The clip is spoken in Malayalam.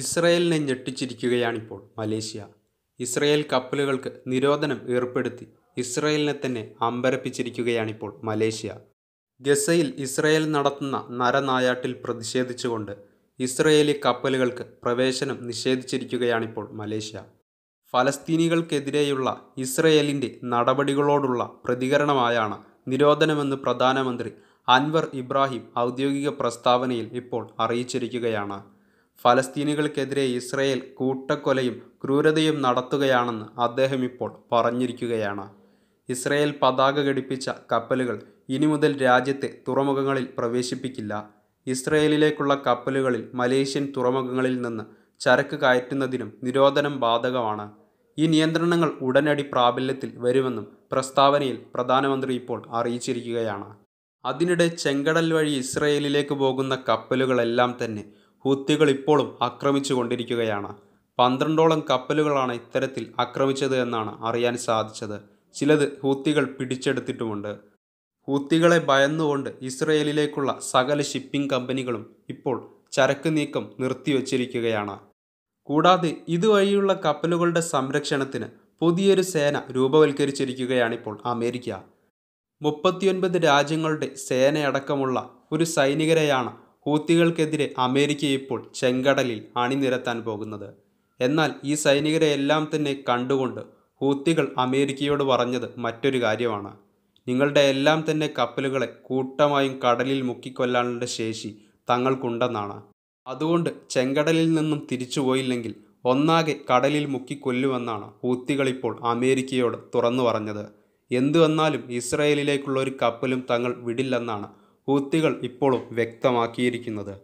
ഇസ്രയേലിനെ ഞെട്ടിച്ചിരിക്കുകയാണിപ്പോൾ മലേഷ്യ ഇസ്രയേൽ കപ്പലുകൾക്ക് നിരോധനം ഏർപ്പെടുത്തി ഇസ്രയേലിനെ തന്നെ അമ്പരപ്പിച്ചിരിക്കുകയാണിപ്പോൾ മലേഷ്യ ഗസയിൽ ഇസ്രയേൽ നടത്തുന്ന നരനായാട്ടിൽ പ്രതിഷേധിച്ചുകൊണ്ട് ഇസ്രയേലി കപ്പലുകൾക്ക് പ്രവേശനം നിഷേധിച്ചിരിക്കുകയാണിപ്പോൾ മലേഷ്യ ഫലസ്തീനികൾക്കെതിരെയുള്ള ഇസ്രയേലിൻ്റെ നടപടികളോടുള്ള പ്രതികരണമായാണ് നിരോധനമെന്ന് പ്രധാനമന്ത്രി അൻവർ ഇബ്രാഹിം ഔദ്യോഗിക പ്രസ്താവനയിൽ ഇപ്പോൾ അറിയിച്ചിരിക്കുകയാണ് ഫലസ്തീനികൾക്കെതിരെ ഇസ്രയേൽ കൂട്ടക്കൊലയും ക്രൂരതയും നടത്തുകയാണെന്ന് അദ്ദേഹം ഇപ്പോൾ പറഞ്ഞിരിക്കുകയാണ് ഇസ്രയേൽ പതാക ഘടിപ്പിച്ച കപ്പലുകൾ ഇനി മുതൽ രാജ്യത്തെ തുറമുഖങ്ങളിൽ പ്രവേശിപ്പിക്കില്ല ഇസ്രയേലിലേക്കുള്ള കപ്പലുകളിൽ മലേഷ്യൻ തുറമുഖങ്ങളിൽ നിന്ന് ചരക്ക് കയറ്റുന്നതിനും നിരോധനം ബാധകമാണ് ഈ നിയന്ത്രണങ്ങൾ ഉടനടി പ്രാബല്യത്തിൽ വരുമെന്നും പ്രസ്താവനയിൽ പ്രധാനമന്ത്രി ഇപ്പോൾ അറിയിച്ചിരിക്കുകയാണ് അതിനിടെ ചെങ്കടൽ വഴി ഇസ്രയേലിലേക്ക് പോകുന്ന കപ്പലുകളെല്ലാം തന്നെ ഹുത്തികൾ ഇപ്പോഴും ആക്രമിച്ചു കൊണ്ടിരിക്കുകയാണ് പന്ത്രണ്ടോളം കപ്പലുകളാണ് ഇത്തരത്തിൽ ആക്രമിച്ചത് എന്നാണ് അറിയാൻ സാധിച്ചത് ചിലത് ഹൂത്തികൾ പിടിച്ചെടുത്തിട്ടുമുണ്ട് ഹൂത്തികളെ ഭയന്നുകൊണ്ട് ഇസ്രയേലിലേക്കുള്ള സകല ഷിപ്പിംഗ് കമ്പനികളും ഇപ്പോൾ ചരക്ക് നീക്കം നിർത്തിവച്ചിരിക്കുകയാണ് കൂടാതെ ഇതുവഴിയുള്ള കപ്പലുകളുടെ സംരക്ഷണത്തിന് പുതിയൊരു സേന രൂപവൽക്കരിച്ചിരിക്കുകയാണിപ്പോൾ അമേരിക്ക മുപ്പത്തിയൊൻപത് രാജ്യങ്ങളുടെ സേനയടക്കമുള്ള ഒരു സൈനികരെയാണ് ഹൂത്തികൾക്കെതിരെ അമേരിക്ക ഇപ്പോൾ ചെങ്കടലിൽ അണിനിരത്താൻ പോകുന്നത് എന്നാൽ ഈ സൈനികരെ എല്ലാം തന്നെ കണ്ടുകൊണ്ട് ഹൂത്തികൾ അമേരിക്കയോട് പറഞ്ഞത് മറ്റൊരു കാര്യമാണ് നിങ്ങളുടെ എല്ലാം തന്നെ കപ്പലുകളെ കൂട്ടമായും കടലിൽ മുക്കിക്കൊല്ലാനുള്ള ശേഷി തങ്ങൾക്കുണ്ടെന്നാണ് അതുകൊണ്ട് ചെങ്കടലിൽ നിന്നും തിരിച്ചുപോയില്ലെങ്കിൽ ഒന്നാകെ കടലിൽ മുക്കിക്കൊല്ലുമെന്നാണ് ഹൂത്തികൾ ഇപ്പോൾ അമേരിക്കയോട് തുറന്നു പറഞ്ഞത് എന്തു വന്നാലും ഇസ്രയേലിലേക്കുള്ള ഒരു കപ്പലും തങ്ങൾ വിടില്ലെന്നാണ് ഹൂത്തികൾ ഇപ്പോഴും വ്യക്തമാക്കിയിരിക്കുന്നത്